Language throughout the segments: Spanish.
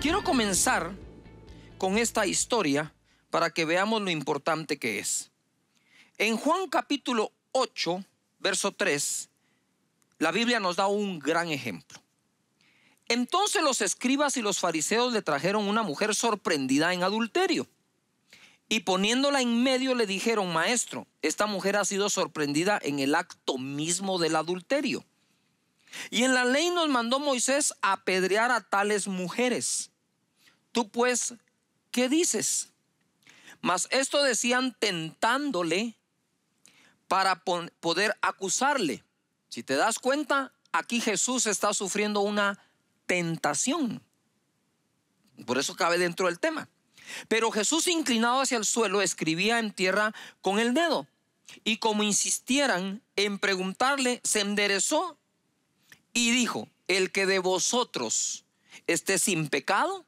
Quiero comenzar con esta historia para que veamos lo importante que es. En Juan capítulo 8, verso 3, la Biblia nos da un gran ejemplo. Entonces los escribas y los fariseos le trajeron una mujer sorprendida en adulterio. Y poniéndola en medio le dijeron, maestro, esta mujer ha sido sorprendida en el acto mismo del adulterio. Y en la ley nos mandó Moisés apedrear a tales mujeres. Tú pues, ¿qué dices? Mas esto decían tentándole para poder acusarle. Si te das cuenta, aquí Jesús está sufriendo una tentación. Por eso cabe dentro del tema. Pero Jesús inclinado hacia el suelo escribía en tierra con el dedo. Y como insistieran en preguntarle, se enderezó y dijo, el que de vosotros esté sin pecado,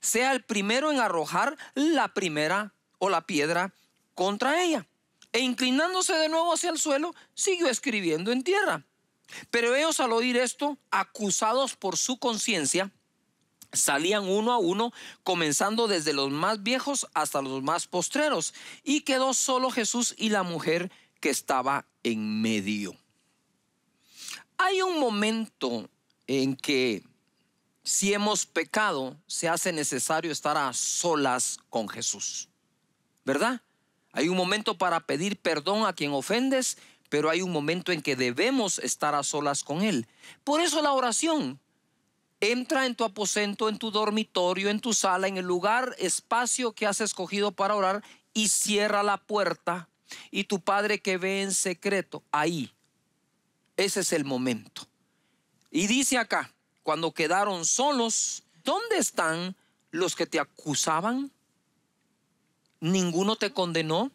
sea el primero en arrojar la primera o la piedra contra ella. E inclinándose de nuevo hacia el suelo, siguió escribiendo en tierra. Pero ellos al oír esto, acusados por su conciencia, salían uno a uno, comenzando desde los más viejos hasta los más postreros. Y quedó solo Jesús y la mujer que estaba en medio. Hay un momento en que si hemos pecado, se hace necesario estar a solas con Jesús. ¿Verdad? Hay un momento para pedir perdón a quien ofendes, pero hay un momento en que debemos estar a solas con Él. Por eso la oración. Entra en tu aposento, en tu dormitorio, en tu sala, en el lugar, espacio que has escogido para orar y cierra la puerta. Y tu Padre que ve en secreto, ahí, ese es el momento. Y dice acá, cuando quedaron solos, ¿dónde están los que te acusaban? ¿Ninguno te condenó?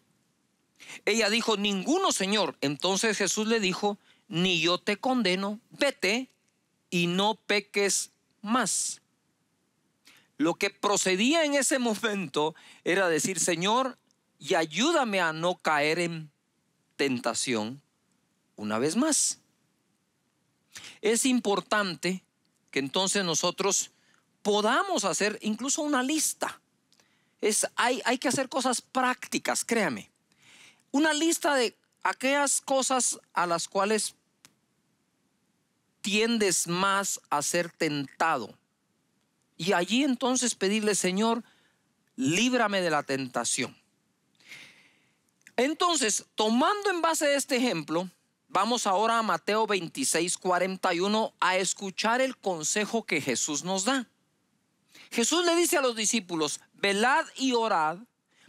Ella dijo, ninguno, Señor. Entonces Jesús le dijo, ni yo te condeno, vete y no peques más. Lo que procedía en ese momento era decir, Señor, y ayúdame a no caer en tentación una vez más. Es importante que entonces nosotros podamos hacer incluso una lista. Es, hay, hay que hacer cosas prácticas, créame. Una lista de aquellas cosas a las cuales tiendes más a ser tentado. Y allí entonces pedirle, Señor, líbrame de la tentación. Entonces, tomando en base a este ejemplo, Vamos ahora a Mateo 26, 41 a escuchar el consejo que Jesús nos da. Jesús le dice a los discípulos, velad y orad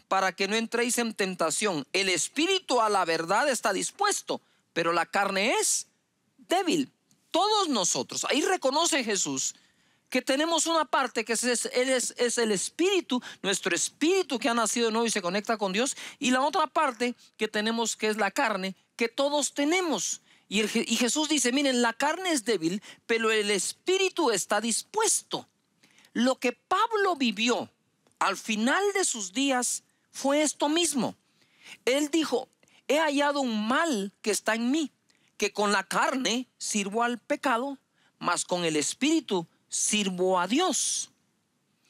para que no entréis en tentación. El espíritu a la verdad está dispuesto, pero la carne es débil. Todos nosotros, ahí reconoce Jesús que tenemos una parte que es, el espíritu, nuestro espíritu que ha nacido de nuevo y se conecta con Dios, y la otra parte que tenemos que es la carne, que todos tenemos. Y, Jesús dice, miren, la carne es débil, pero el espíritu está dispuesto. Lo que Pablo vivió al final de sus días fue esto mismo. Él dijo, he hallado un mal que está en mí, que con la carne sirvo al pecado, mas con el espíritu sirvo a Dios.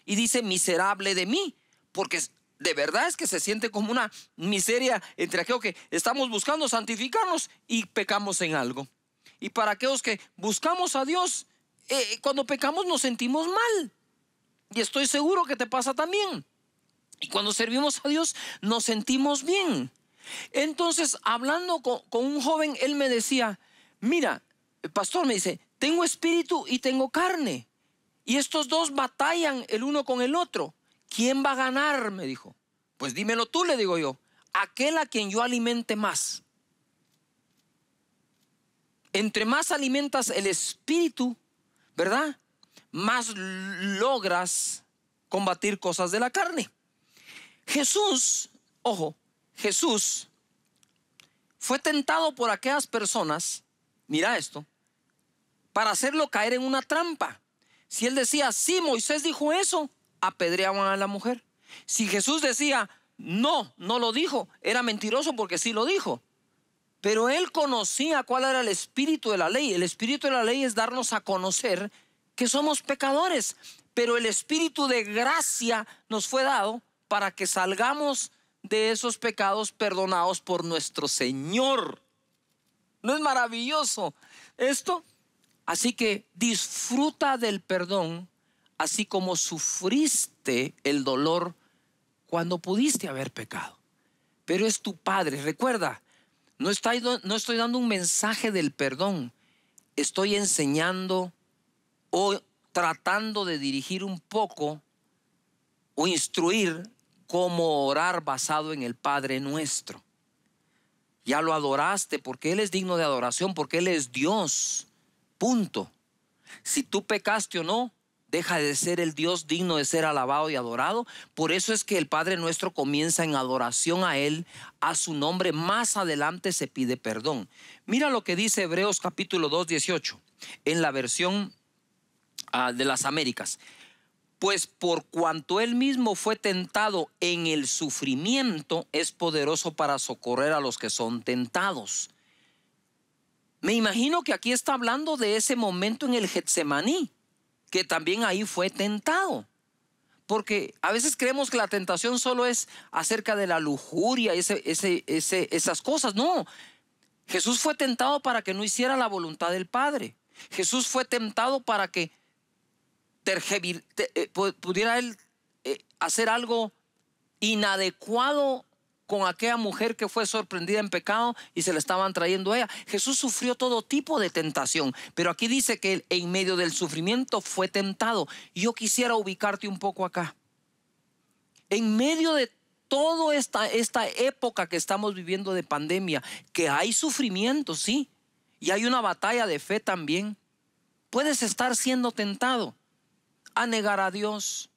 Y dice, miserable de mí, porque de verdad es que se siente como una miseria entre aquellos que estamos buscando santificarnos y pecamos en algo. Y para aquellos que buscamos a Dios, eh, cuando pecamos nos sentimos mal. Y estoy seguro que te pasa también. Y cuando servimos a Dios nos sentimos bien. Entonces, hablando con un joven, él me decía, mira, el pastor me dice, tengo espíritu y tengo carne. Y estos dos batallan el uno con el otro. ¿Quién va a ganar? me dijo. Pues dímelo tú, le digo yo. Aquel a quien yo alimente más. Entre más alimentas el espíritu, ¿verdad? Más logras combatir cosas de la carne. Jesús, ojo, Jesús fue tentado por aquellas personas, mira esto, para hacerlo caer en una trampa. Si él decía, sí, Moisés dijo eso, apedreaban a la mujer. Si Jesús decía, no, no lo dijo, era mentiroso porque sí lo dijo. Pero él conocía cuál era el espíritu de la ley. El espíritu de la ley es darnos a conocer que somos pecadores. Pero el espíritu de gracia nos fue dado para que salgamos de esos pecados perdonados por nuestro Señor. ¿No es maravilloso esto? Así que disfruta del perdón así como sufriste el dolor cuando pudiste haber pecado. Pero es tu Padre. Recuerda, no estoy, dando un mensaje del perdón. Estoy enseñando o tratando de dirigir un poco o instruir cómo orar basado en el Padre nuestro. Ya lo adoraste porque Él es digno de adoración, porque Él es Dios. Punto. Si tú pecaste o no, deja de ser el Dios digno de ser alabado y adorado. Por eso es que el Padre nuestro comienza en adoración a Él, a su nombre. Más adelante se pide perdón. Mira lo que dice Hebreos capítulo 2, 18, en la versión ah, de las Américas. Pues por cuanto Él mismo fue tentado en el sufrimiento, es poderoso para socorrer a los que son tentados. Me imagino que aquí está hablando de ese momento en el Getsemaní que también ahí fue tentado. Porque a veces creemos que la tentación solo es acerca de la lujuria, ese, esas cosas. No, Jesús fue tentado para que no hiciera la voluntad del Padre. Jesús fue tentado para que eh, pudiera él eh, hacer algo inadecuado con aquella mujer que fue sorprendida en pecado y se la estaban trayendo a ella. Jesús sufrió todo tipo de tentación, pero aquí dice que en medio del sufrimiento fue tentado. Yo quisiera ubicarte un poco acá. En medio de toda esta, esta época que estamos viviendo de pandemia, que hay sufrimiento, sí, y hay una batalla de fe también, puedes estar siendo tentado a negar a Dios,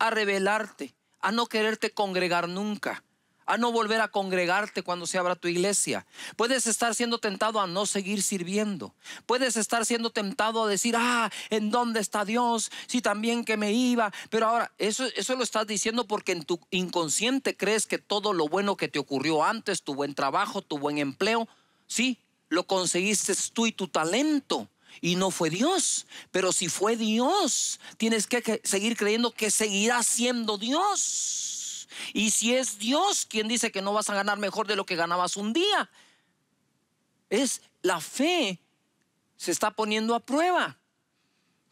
a rebelarte, a no quererte congregar nunca a no volver a congregarte cuando se abra tu iglesia. Puedes estar siendo tentado a no seguir sirviendo. Puedes estar siendo tentado a decir, ah, ¿en dónde está Dios? Si también que me iba. Pero ahora, eso, eso lo estás diciendo porque en tu inconsciente crees que todo lo bueno que te ocurrió antes, tu buen trabajo, tu buen empleo, sí, lo conseguiste tú y tu talento. Y no fue Dios, pero si fue Dios, tienes que seguir creyendo que seguirá siendo Dios. Y si es Dios quien dice que no vas a ganar mejor de lo que ganabas un día, es la fe se está poniendo a prueba,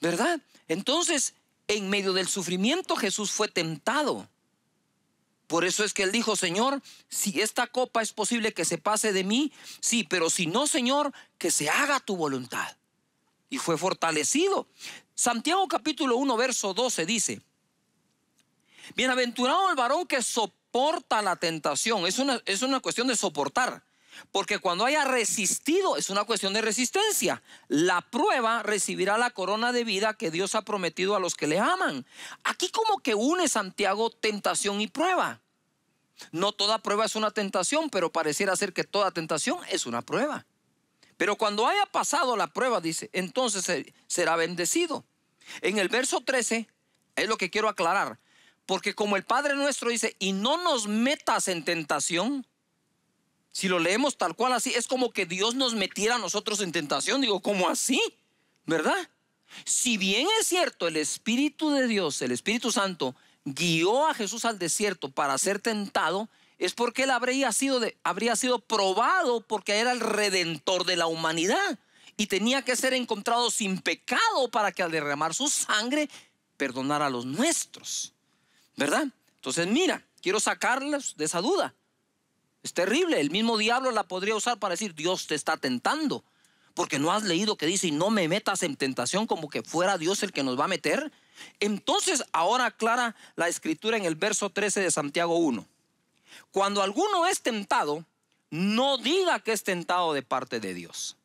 ¿verdad? Entonces, en medio del sufrimiento Jesús fue tentado. Por eso es que él dijo, Señor, si esta copa es posible que se pase de mí, sí, pero si no, Señor, que se haga tu voluntad. Y fue fortalecido. Santiago capítulo 1, verso 12 dice, Bienaventurado el varón que soporta la tentación. Es una, es una cuestión de soportar. Porque cuando haya resistido, es una cuestión de resistencia. La prueba recibirá la corona de vida que Dios ha prometido a los que le aman. Aquí como que une Santiago tentación y prueba. No toda prueba es una tentación, pero pareciera ser que toda tentación es una prueba. Pero cuando haya pasado la prueba, dice, entonces será bendecido. En el verso 13, es lo que quiero aclarar, porque como el Padre nuestro dice, y no nos metas en tentación, si lo leemos tal cual así, es como que Dios nos metiera a nosotros en tentación. Digo, ¿cómo así? ¿Verdad? Si bien es cierto, el Espíritu de Dios, el Espíritu Santo, guió a Jesús al desierto para ser tentado, es porque él habría sido, de, habría sido probado porque era el redentor de la humanidad y tenía que ser encontrado sin pecado para que al derramar su sangre perdonara a los nuestros. ¿Verdad? Entonces, mira, quiero sacarles de esa duda. Es terrible. El mismo diablo la podría usar para decir, Dios te está tentando. Porque no has leído que dice, y no me metas en tentación como que fuera Dios el que nos va a meter. Entonces, ahora aclara la escritura en el verso 13 de Santiago 1. Cuando alguno es tentado, no diga que es tentado de parte de Dios.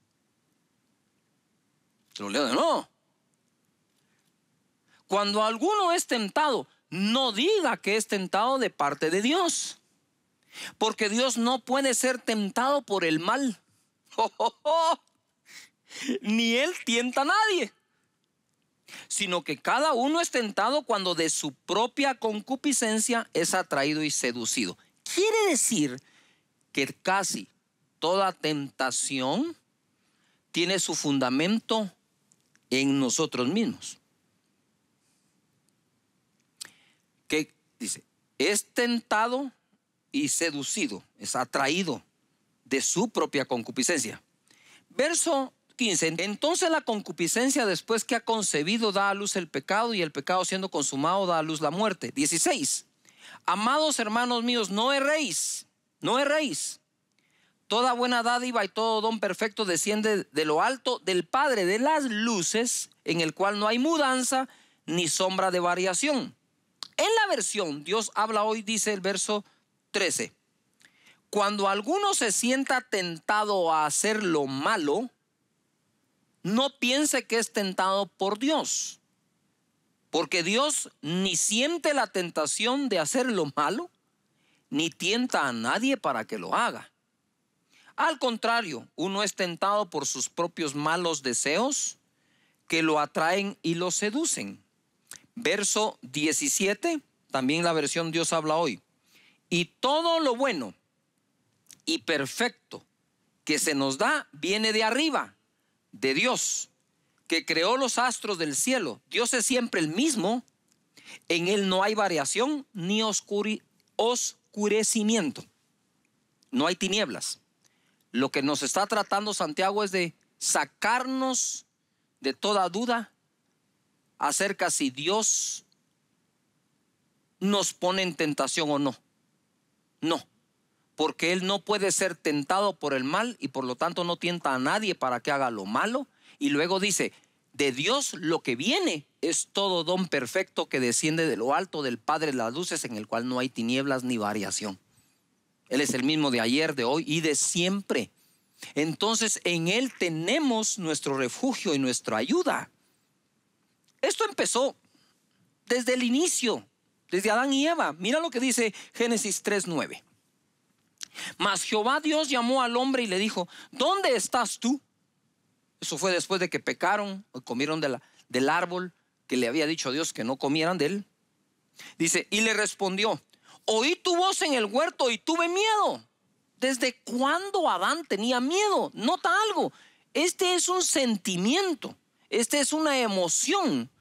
Lo leo de nuevo. Cuando alguno es tentado, no diga que es tentado de parte de Dios. Porque Dios no puede ser tentado por el mal. Oh, oh, oh. Ni Él tienta a nadie. Sino que cada uno es tentado cuando de su propia concupiscencia es atraído y seducido. Quiere decir que casi toda tentación tiene su fundamento en nosotros mismos. es tentado y seducido, es atraído de su propia concupiscencia. Verso 15. Entonces la concupiscencia después que ha concebido da a luz el pecado y el pecado siendo consumado da a luz la muerte. 16. Amados hermanos míos, no erréis, no erréis. Toda buena dádiva y todo don perfecto desciende de lo alto del Padre de las luces, en el cual no hay mudanza ni sombra de variación en la versión Dios habla hoy, dice el verso 13. Cuando alguno se sienta tentado a hacer lo malo, no piense que es tentado por Dios. Porque Dios ni siente la tentación de hacer lo malo, ni tienta a nadie para que lo haga. Al contrario, uno es tentado por sus propios malos deseos que lo atraen y lo seducen. Verso 17, también la versión Dios habla hoy. Y todo lo bueno y perfecto que se nos da viene de arriba, de Dios, que creó los astros del cielo. Dios es siempre el mismo. En Él no hay variación ni oscurecimiento. No hay tinieblas. Lo que nos está tratando Santiago es de sacarnos de toda duda acerca si Dios nos pone en tentación o no. No, porque Él no puede ser tentado por el mal y por lo tanto no tienta a nadie para que haga lo malo. Y luego dice, de Dios lo que viene es todo don perfecto que desciende de lo alto del Padre de las luces en el cual no hay tinieblas ni variación. Él es el mismo de ayer, de hoy y de siempre. Entonces en Él tenemos nuestro refugio y nuestra ayuda. Esto empezó desde el inicio, desde Adán y Eva. Mira lo que dice Génesis 3.9. Mas Jehová Dios llamó al hombre y le dijo, ¿dónde estás tú? Eso fue después de que pecaron, comieron del árbol que le había dicho a Dios que no comieran de él. Dice, y le respondió, oí tu voz en el huerto y tuve miedo. ¿Desde cuándo Adán tenía miedo? Nota algo, este es un sentimiento. Esta es una emoción,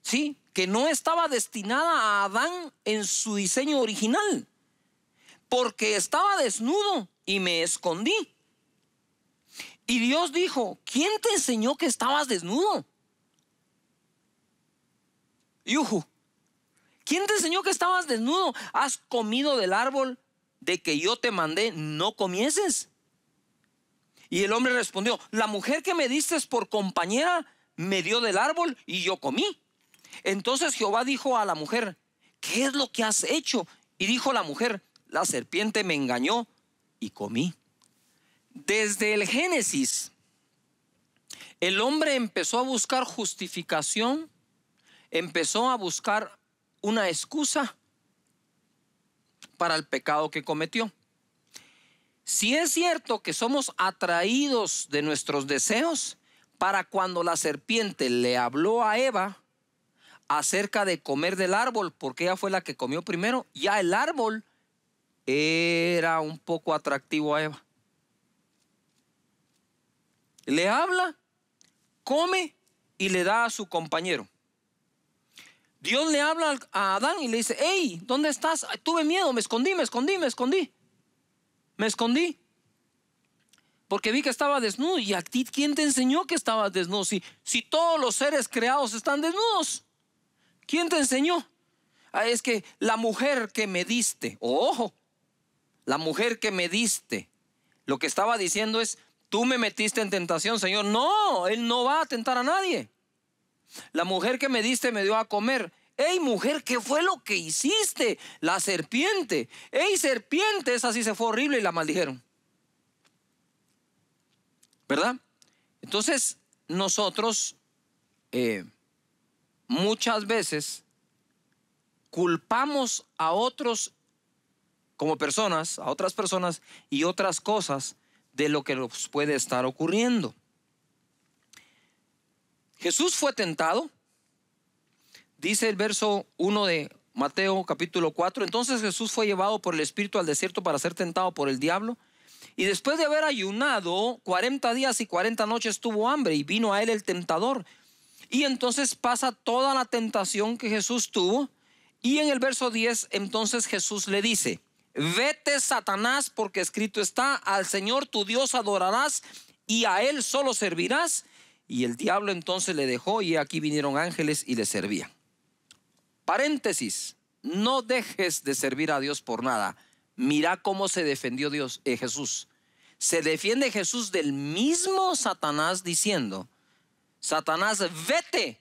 ¿sí? Que no estaba destinada a Adán en su diseño original, porque estaba desnudo y me escondí. Y Dios dijo, ¿quién te enseñó que estabas desnudo? Yuhu, ¿quién te enseñó que estabas desnudo? ¿Has comido del árbol de que yo te mandé no comieses? Y el hombre respondió, la mujer que me diste por compañera me dio del árbol y yo comí. Entonces Jehová dijo a la mujer, ¿qué es lo que has hecho? Y dijo la mujer, la serpiente me engañó y comí. Desde el Génesis, el hombre empezó a buscar justificación, empezó a buscar una excusa para el pecado que cometió. Si es cierto que somos atraídos de nuestros deseos, para cuando la serpiente le habló a Eva acerca de comer del árbol, porque ella fue la que comió primero, ya el árbol era un poco atractivo a Eva. Le habla, come y le da a su compañero. Dios le habla a Adán y le dice, hey, ¿dónde estás? Tuve miedo, me escondí, me escondí, me escondí. Me escondí porque vi que estaba desnudo. ¿Y a ti quién te enseñó que estabas desnudo? Si, si todos los seres creados están desnudos, ¿quién te enseñó? Ah, es que la mujer que me diste, ojo, la mujer que me diste, lo que estaba diciendo es, tú me metiste en tentación, Señor. No, Él no va a tentar a nadie. La mujer que me diste me dio a comer. Ey, mujer, ¿qué fue lo que hiciste? La serpiente. Ey, serpiente, esa sí se fue horrible y la maldijeron. ¿Verdad? Entonces, nosotros eh, muchas veces culpamos a otros como personas, a otras personas y otras cosas de lo que nos puede estar ocurriendo. Jesús fue tentado, dice el verso 1 de Mateo capítulo 4, entonces Jesús fue llevado por el Espíritu al desierto para ser tentado por el diablo y después de haber ayunado 40 días y 40 noches tuvo hambre y vino a él el tentador. Y entonces pasa toda la tentación que Jesús tuvo. Y en el verso 10 entonces Jesús le dice, vete Satanás porque escrito está, al Señor tu Dios adorarás y a él solo servirás. Y el diablo entonces le dejó y aquí vinieron ángeles y le servían. Paréntesis, no dejes de servir a Dios por nada. Mira cómo se defendió Dios, eh, Jesús. Se defiende Jesús del mismo Satanás diciendo, Satanás, vete,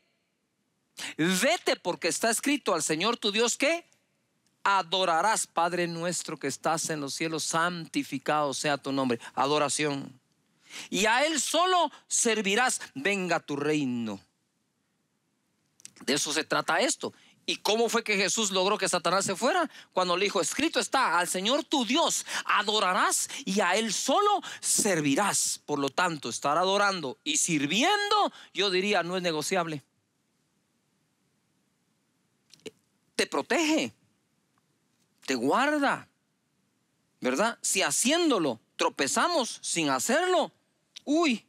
vete porque está escrito al Señor tu Dios que adorarás, Padre nuestro que estás en los cielos, santificado sea tu nombre, adoración. Y a Él solo servirás, venga tu reino. De eso se trata esto. ¿Y cómo fue que Jesús logró que Satanás se fuera? Cuando le dijo, escrito está, al Señor tu Dios adorarás y a Él solo servirás. Por lo tanto, estar adorando y sirviendo, yo diría, no es negociable. Te protege, te guarda, ¿verdad? Si haciéndolo tropezamos sin hacerlo, uy,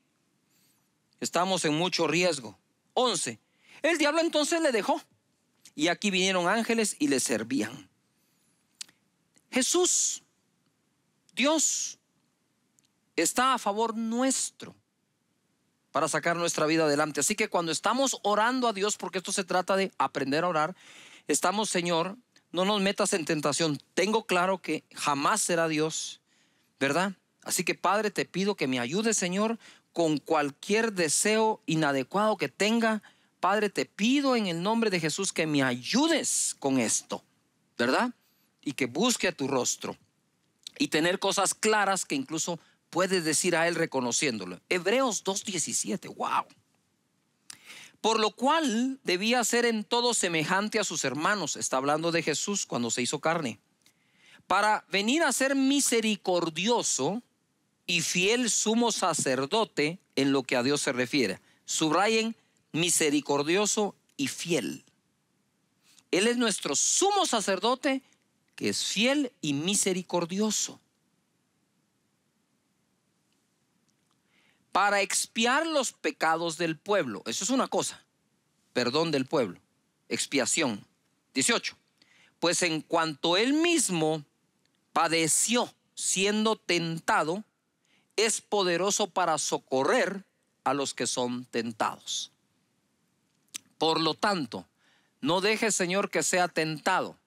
estamos en mucho riesgo. 11. El diablo entonces le dejó y aquí vinieron ángeles y le servían. Jesús, Dios, está a favor nuestro para sacar nuestra vida adelante. Así que cuando estamos orando a Dios, porque esto se trata de aprender a orar, estamos, Señor, no nos metas en tentación. Tengo claro que jamás será Dios, ¿verdad? Así que Padre, te pido que me ayudes, Señor, con cualquier deseo inadecuado que tenga Padre, te pido en el nombre de Jesús que me ayudes con esto, ¿verdad? Y que busque a tu rostro y tener cosas claras que incluso puedes decir a Él reconociéndolo. Hebreos 2.17, wow. Por lo cual debía ser en todo semejante a sus hermanos, está hablando de Jesús cuando se hizo carne, para venir a ser misericordioso y fiel sumo sacerdote en lo que a Dios se refiere. Subrayen misericordioso y fiel. Él es nuestro sumo sacerdote que es fiel y misericordioso. Para expiar los pecados del pueblo. Eso es una cosa. Perdón del pueblo. Expiación. 18. Pues en cuanto él mismo padeció siendo tentado, es poderoso para socorrer a los que son tentados. Por lo tanto, no deje, Señor, que sea tentado,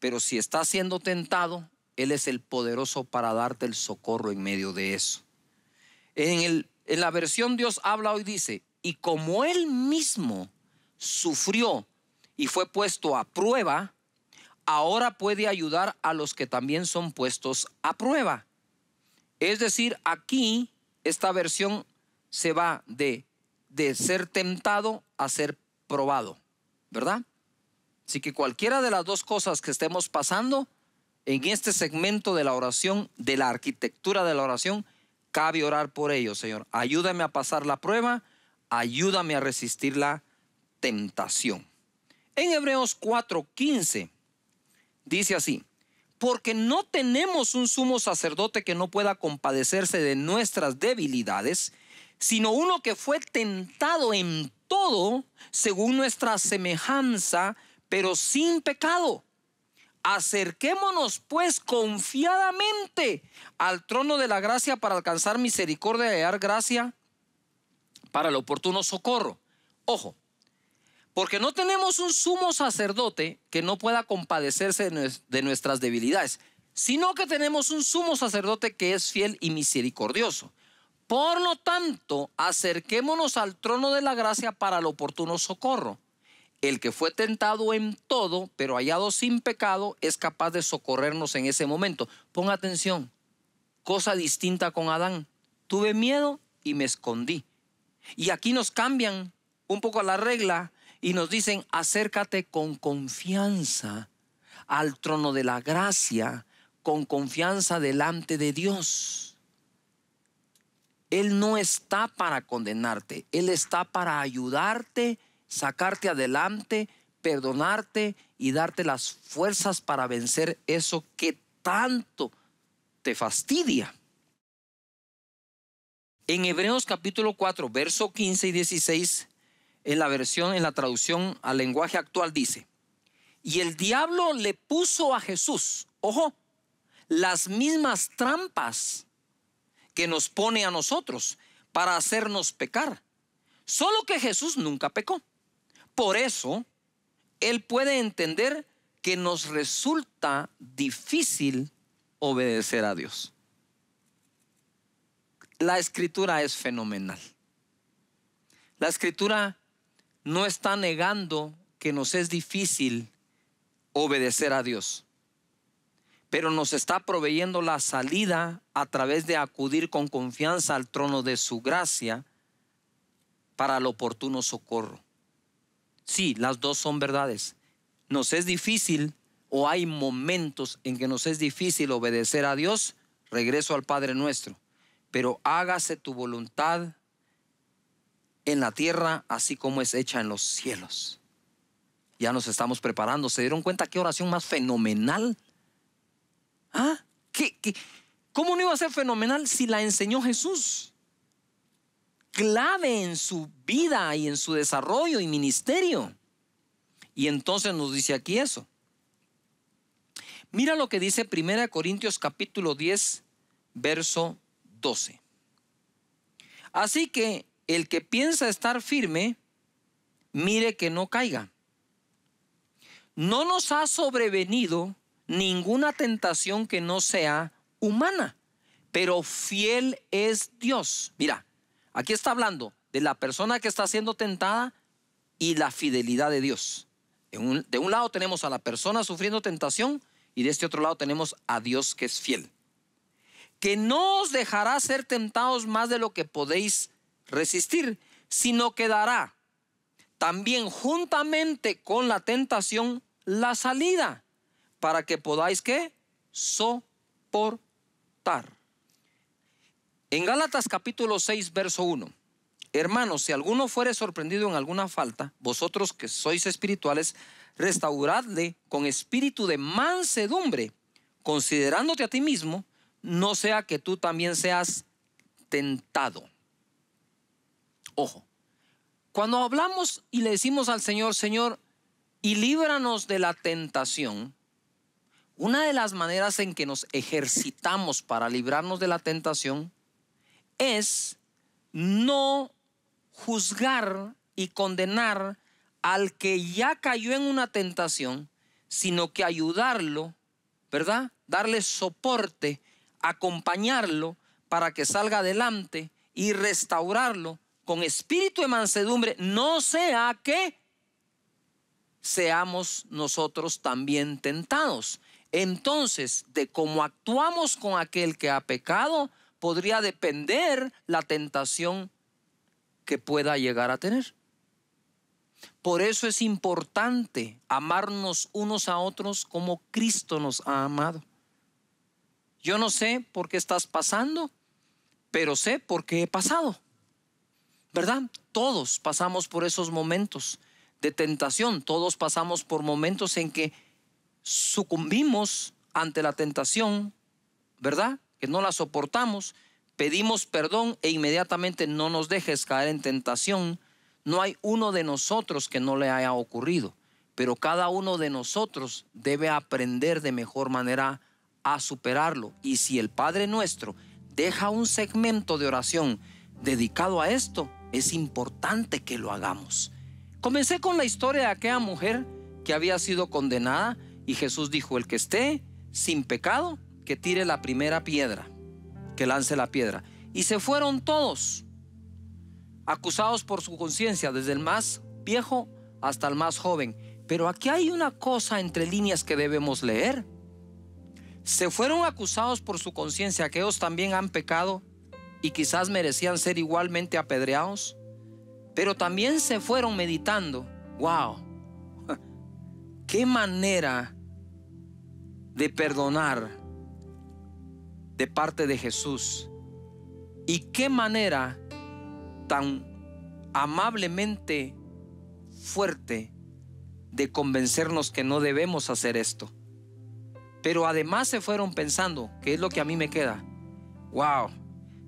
pero si está siendo tentado, Él es el poderoso para darte el socorro en medio de eso. En, la versión Dios habla hoy dice, y como Él mismo sufrió y fue puesto a prueba, ahora puede ayudar a los que también son puestos a prueba. Es decir, aquí esta versión se va de, de ser tentado a ser probado, ¿verdad? Así que cualquiera de las dos cosas que estemos pasando en este segmento de la oración, de la arquitectura de la oración, cabe orar por ello, Señor. Ayúdame a pasar la prueba, ayúdame a resistir la tentación. En Hebreos 4:15 dice así, porque no tenemos un sumo sacerdote que no pueda compadecerse de nuestras debilidades, sino uno que fue tentado en todo según nuestra semejanza, pero sin pecado. Acerquémonos pues confiadamente al trono de la gracia para alcanzar misericordia y dar gracia para el oportuno socorro. Ojo, porque no tenemos un sumo sacerdote que no pueda compadecerse de nuestras debilidades, sino que tenemos un sumo sacerdote que es fiel y misericordioso. Por lo tanto, acerquémonos al trono de la gracia para el oportuno socorro. El que fue tentado en todo, pero hallado sin pecado, es capaz de socorrernos en ese momento. Pon atención, cosa distinta con Adán. Tuve miedo y me escondí. Y aquí nos cambian un poco la regla y nos dicen, acércate con confianza al trono de la gracia, con confianza delante de Dios. Él no está para condenarte, Él está para ayudarte, sacarte adelante, perdonarte y darte las fuerzas para vencer eso que tanto te fastidia. En Hebreos capítulo 4, verso 15 y 16, en la versión, en la traducción al lenguaje actual dice, y el diablo le puso a Jesús, ojo, las mismas trampas que nos pone a nosotros para hacernos pecar. Solo que Jesús nunca pecó. Por eso, Él puede entender que nos resulta difícil obedecer a Dios. La escritura es fenomenal. La escritura no está negando que nos es difícil obedecer a Dios pero nos está proveyendo la salida a través de acudir con confianza al trono de su gracia para el oportuno socorro. Sí, las dos son verdades. Nos es difícil o hay momentos en que nos es difícil obedecer a Dios, regreso al Padre nuestro, pero hágase tu voluntad en la tierra así como es hecha en los cielos. Ya nos estamos preparando. ¿Se dieron cuenta qué oración más fenomenal? ¿Ah? cómo no iba a ser fenomenal si la enseñó Jesús? Clave en su vida y en su desarrollo y ministerio. Y entonces nos dice aquí eso. Mira lo que dice 1 Corintios capítulo 10, verso 12. Así que el que piensa estar firme, mire que no caiga. No nos ha sobrevenido ninguna tentación que no sea humana, pero fiel es Dios. Mira, aquí está hablando de la persona que está siendo tentada y la fidelidad de Dios. De un, lado tenemos a la persona sufriendo tentación y de este otro lado tenemos a Dios que es fiel. Que no os dejará ser tentados más de lo que podéis resistir, sino que dará también juntamente con la tentación la salida para que podáis que soportar. En Gálatas capítulo 6, verso 1. Hermanos, si alguno fuere sorprendido en alguna falta, vosotros que sois espirituales, restauradle con espíritu de mansedumbre, considerándote a ti mismo, no sea que tú también seas tentado. Ojo, cuando hablamos y le decimos al Señor, Señor, y líbranos de la tentación, una de las maneras en que nos ejercitamos para librarnos de la tentación es no juzgar y condenar al que ya cayó en una tentación, sino que ayudarlo, ¿verdad? Darle soporte, acompañarlo para que salga adelante y restaurarlo con espíritu de mansedumbre, no sea que seamos nosotros también tentados. Entonces, de cómo actuamos con aquel que ha pecado, podría depender la tentación que pueda llegar a tener. Por eso es importante amarnos unos a otros como Cristo nos ha amado. Yo no sé por qué estás pasando, pero sé por qué he pasado. ¿Verdad? Todos pasamos por esos momentos de tentación, todos pasamos por momentos en que sucumbimos ante la tentación, ¿verdad? Que no la soportamos, pedimos perdón e inmediatamente no nos dejes caer en tentación. No hay uno de nosotros que no le haya ocurrido, pero cada uno de nosotros debe aprender de mejor manera a superarlo. Y si el Padre nuestro deja un segmento de oración dedicado a esto, es importante que lo hagamos. Comencé con la historia de aquella mujer que había sido condenada y Jesús dijo, el que esté sin pecado, que tire la primera piedra, que lance la piedra. Y se fueron todos, acusados por su conciencia, desde el más viejo hasta el más joven. Pero aquí hay una cosa entre líneas que debemos leer. Se fueron acusados por su conciencia, que ellos también han pecado y quizás merecían ser igualmente apedreados, pero también se fueron meditando. ¡Wow! ¡Qué manera de perdonar de parte de Jesús. Y qué manera tan amablemente fuerte de convencernos que no debemos hacer esto. Pero además se fueron pensando, que es lo que a mí me queda, wow,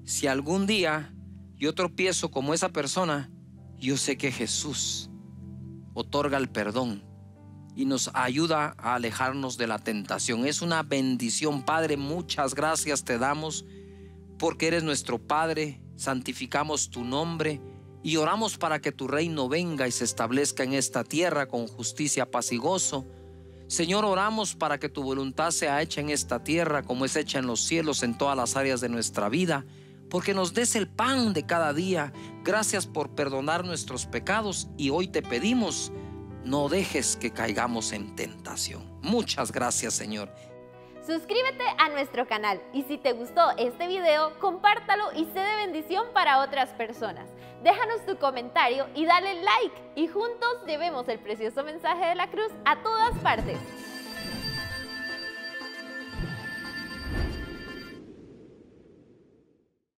si algún día yo tropiezo como esa persona, yo sé que Jesús otorga el perdón y nos ayuda a alejarnos de la tentación. Es una bendición, Padre. Muchas gracias te damos porque eres nuestro Padre. Santificamos tu nombre y oramos para que tu reino venga y se establezca en esta tierra con justicia, paz y gozo. Señor, oramos para que tu voluntad sea hecha en esta tierra como es hecha en los cielos en todas las áreas de nuestra vida, porque nos des el pan de cada día. Gracias por perdonar nuestros pecados y hoy te pedimos no dejes que caigamos en tentación. Muchas gracias, Señor. Suscríbete a nuestro canal y si te gustó este video, compártalo y sé de bendición para otras personas. Déjanos tu comentario y dale like y juntos llevemos el precioso mensaje de la cruz a todas partes.